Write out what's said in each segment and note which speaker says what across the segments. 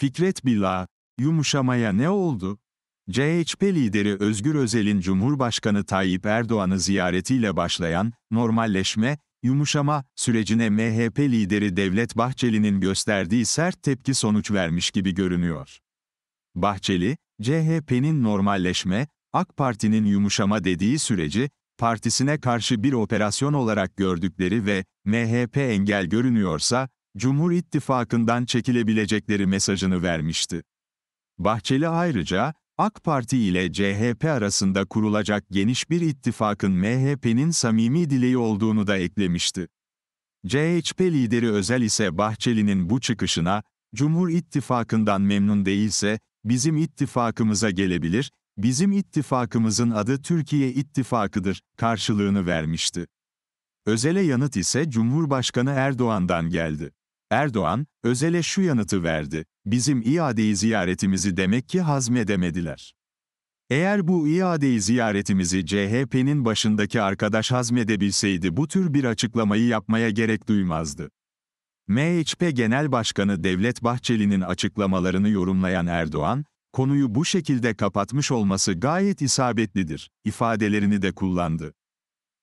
Speaker 1: Fikret Billa, yumuşamaya ne oldu? CHP lideri Özgür Özel'in Cumhurbaşkanı Tayyip Erdoğan'ı ziyaretiyle başlayan normalleşme, yumuşama sürecine MHP lideri Devlet Bahçeli'nin gösterdiği sert tepki sonuç vermiş gibi görünüyor. Bahçeli, CHP'nin normalleşme, AK Parti'nin yumuşama dediği süreci, partisine karşı bir operasyon olarak gördükleri ve MHP engel görünüyorsa, Cumhur İttifakı'ndan çekilebilecekleri mesajını vermişti. Bahçeli ayrıca, AK Parti ile CHP arasında kurulacak geniş bir ittifakın MHP'nin samimi dileği olduğunu da eklemişti. CHP lideri Özel ise Bahçeli'nin bu çıkışına, Cumhur İttifakı'ndan memnun değilse, bizim ittifakımıza gelebilir, bizim ittifakımızın adı Türkiye İttifakı'dır, karşılığını vermişti. Özele yanıt ise Cumhurbaşkanı Erdoğan'dan geldi. Erdoğan, Özel'e şu yanıtı verdi, bizim iadeyi ziyaretimizi demek ki hazmedemediler. Eğer bu iadeyi ziyaretimizi CHP'nin başındaki arkadaş hazmedebilseydi bu tür bir açıklamayı yapmaya gerek duymazdı. MHP Genel Başkanı Devlet Bahçeli'nin açıklamalarını yorumlayan Erdoğan, konuyu bu şekilde kapatmış olması gayet isabetlidir, ifadelerini de kullandı.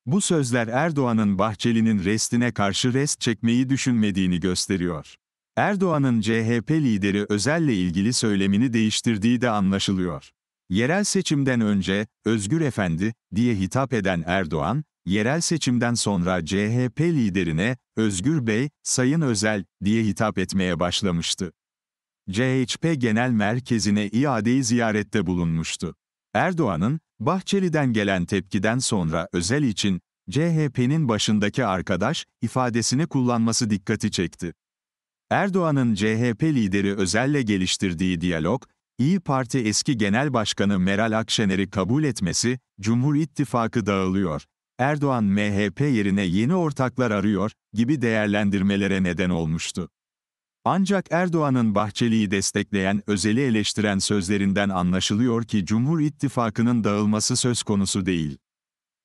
Speaker 1: Bu sözler Erdoğan'ın Bahçeli'nin restine karşı rest çekmeyi düşünmediğini gösteriyor. Erdoğan'ın CHP lideri Özel'le ilgili söylemini değiştirdiği de anlaşılıyor. Yerel seçimden önce Özgür Efendi diye hitap eden Erdoğan, yerel seçimden sonra CHP liderine Özgür Bey, Sayın Özel diye hitap etmeye başlamıştı. CHP Genel Merkezi'ne iadeyi ziyarette bulunmuştu. Erdoğan'ın Bahçeli'den gelen tepkiden sonra özel için CHP'nin başındaki arkadaş ifadesini kullanması dikkati çekti. Erdoğan'ın CHP lideri Özel'le geliştirdiği diyalog, İyi Parti eski Genel Başkanı Meral Akşener'i kabul etmesi, Cumhur İttifakı dağılıyor, Erdoğan MHP yerine yeni ortaklar arıyor gibi değerlendirmelere neden olmuştu. Ancak Erdoğan'ın Bahçeli'yi destekleyen, özeli eleştiren sözlerinden anlaşılıyor ki Cumhur İttifakı'nın dağılması söz konusu değil.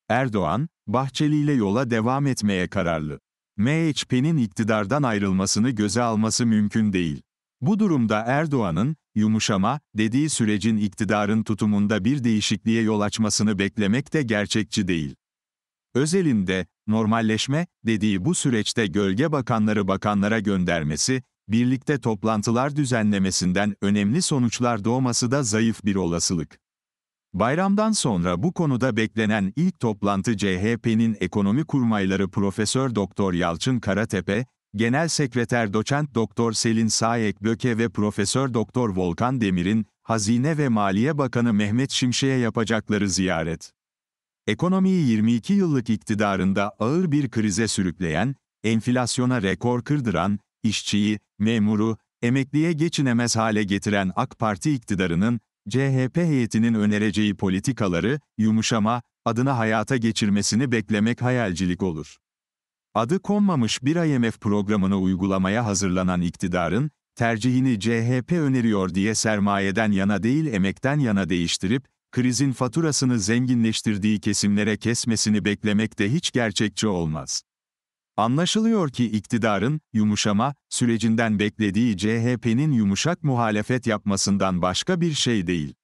Speaker 1: Erdoğan, Bahçeli ile yola devam etmeye kararlı. MHP'nin iktidardan ayrılmasını göze alması mümkün değil. Bu durumda Erdoğan'ın, yumuşama, dediği sürecin iktidarın tutumunda bir değişikliğe yol açmasını beklemek de gerçekçi değil. Özelinde normalleşme, dediği bu süreçte gölge bakanları bakanlara göndermesi, birlikte toplantılar düzenlemesinden önemli sonuçlar doğması da zayıf bir olasılık. Bayramdan sonra bu konuda beklenen ilk toplantı CHP'nin ekonomi kurmayları Profesör Doktor Yalçın Karatepe, Genel Sekreter Doçent Doktor Selin Sayek Böke ve Profesör Doktor Volkan Demir'in Hazine ve Maliye Bakanı Mehmet Şimşek'e yapacakları ziyaret. Ekonomiyi 22 yıllık iktidarında ağır bir krize sürükleyen, enflasyona rekor kırdıran, işçiyi, memuru, emekliye geçinemez hale getiren AK Parti iktidarının, CHP heyetinin önereceği politikaları, yumuşama, adına hayata geçirmesini beklemek hayalcilik olur. Adı konmamış bir IMF programını uygulamaya hazırlanan iktidarın, tercihini CHP öneriyor diye sermayeden yana değil emekten yana değiştirip, krizin faturasını zenginleştirdiği kesimlere kesmesini beklemek de hiç gerçekçi olmaz. Anlaşılıyor ki iktidarın, yumuşama, sürecinden beklediği CHP'nin yumuşak muhalefet yapmasından başka bir şey değil.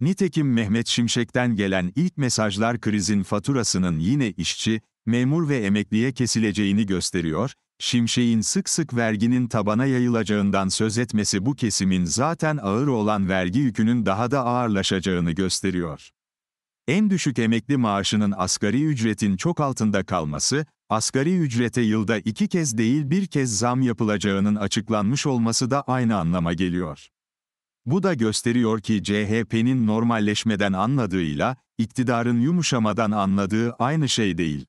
Speaker 1: Nitekim Mehmet Şimşek'ten gelen ilk mesajlar krizin faturasının yine işçi, memur ve emekliye kesileceğini gösteriyor, Şimşek'in sık sık verginin tabana yayılacağından söz etmesi bu kesimin zaten ağır olan vergi yükünün daha da ağırlaşacağını gösteriyor. En düşük emekli maaşının asgari ücretin çok altında kalması, asgari ücrete yılda iki kez değil bir kez zam yapılacağının açıklanmış olması da aynı anlama geliyor. Bu da gösteriyor ki CHP'nin normalleşmeden anladığıyla, iktidarın yumuşamadan anladığı aynı şey değil.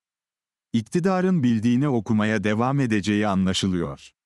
Speaker 1: İktidarın bildiğini okumaya devam edeceği anlaşılıyor.